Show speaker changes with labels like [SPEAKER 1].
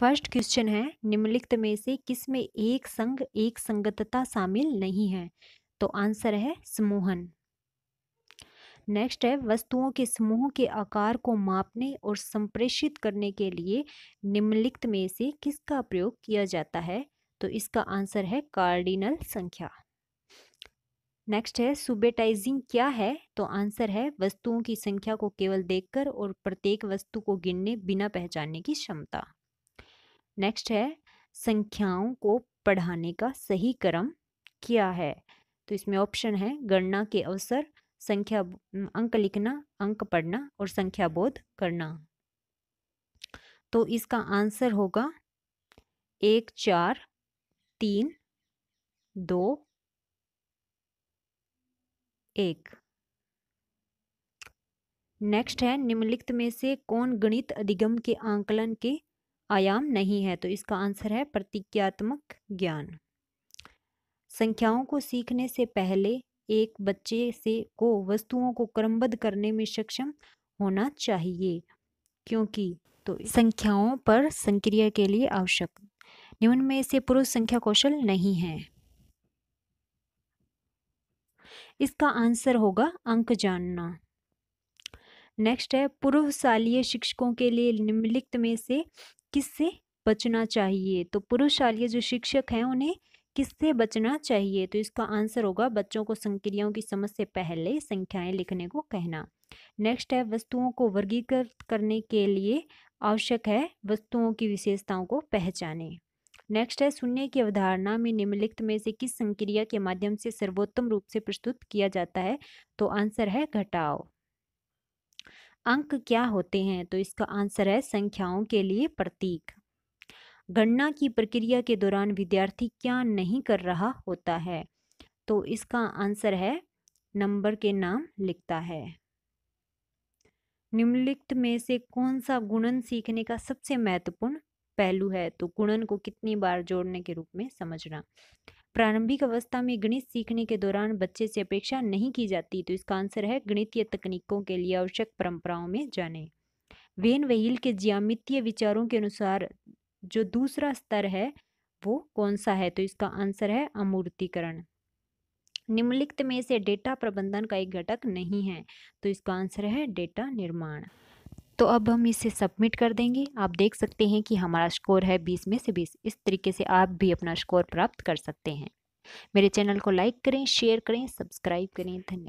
[SPEAKER 1] first question है निम्नलिखित में से किस में एक संग एक संगतता शामिल नहीं है तो आंसर है समूहन नेक्स्ट है वस्तुओं के समूह के आकार को मापने और संप्रेषित करने के लिए निम्नलिखित में से किसका प्रयोग किया जाता है तो इसका आंसर है कार्डिनल संख्या नेक्स्ट है सुबेटाइजिंग क्या है तो आंसर है वस्तुओं की संख्या को केवल देखकर और प्रत्येक वस्तु को गिनने बिना पहचानने की क्षमता नेक्स्ट है संख्याओं को पढ़ाने का सही क्रम क्या है तो इसमें ऑप्शन है गणना के अवसर संख्या अंक लिखना अंक पढ़ना और संख्या बोध करना तो इसका आंसर होगा एक चार तीन दो एक नेक्स्ट है निम्नलिखित में से कौन गणित अधिगम के आंकलन के आयाम नहीं है तो इसका आंसर है प्रतिज्ञात्मक ज्ञान संख्याओं को सीखने से पहले एक बच्चे से को वस्तुओं को क्रमबद्ध करने में सक्षम होना चाहिए क्योंकि तो संख्याओं पर संक्रिया के लिए आवश्यक निम्न में से पुरुष संख्या कौशल नहीं है इसका आंसर होगा अंक जानना नेक्स्ट है पूर्वशालीय शिक्षकों के लिए निम्नलिखित में से किससे बचना चाहिए तो पुरुष शालीय जो शिक्षक हैं उन्हें किससे बचना चाहिए तो इसका आंसर होगा बच्चों को संक्रियाओं की समझ से पहले संख्याएं लिखने को कहना नेक्स्ट है वस्तुओं को वर्गीकृत करने के लिए आवश्यक है वस्तुओं की विशेषताओं को पहचाने नेक्स्ट है शून्य की अवधारणा में निम्नलिखित में से किस संक्रिया के माध्यम से सर्वोत्तम रूप से प्रस्तुत किया जाता है तो आंसर है घटाओ अंक क्या होते हैं तो इसका आंसर है संख्याओं के लिए प्रतीक गणना की प्रक्रिया के दौरान विद्यार्थी क्या नहीं कर रहा होता है तो इसका आंसर है नंबर के नाम लिखता है निम्नलिखित में से कौन सा गुणन सीखने का सबसे महत्वपूर्ण पहलू है तो गुणन को कितनी बार जोड़ने के रूप में समझना प्रारंभिक अवस्था में गणित सीखने के दौरान बच्चे से अपेक्षा नहीं की जाती तो इसका आंसर है या तकनीकों के लिए आवश्यक परंपराओं में जाने वेन वहील के ज्यामितीय विचारों के अनुसार जो दूसरा स्तर है वो कौन सा है तो इसका आंसर है अमूर्तिकरण निम्नलिखित में से डेटा प्रबंधन का एक घटक नहीं है तो इसका आंसर है डेटा निर्माण तो अब हम इसे सबमिट कर देंगे आप देख सकते हैं कि हमारा स्कोर है बीस में से बीस इस तरीके से आप भी अपना स्कोर प्राप्त कर सकते हैं मेरे चैनल को लाइक करें शेयर करें सब्सक्राइब करें धन्यवाद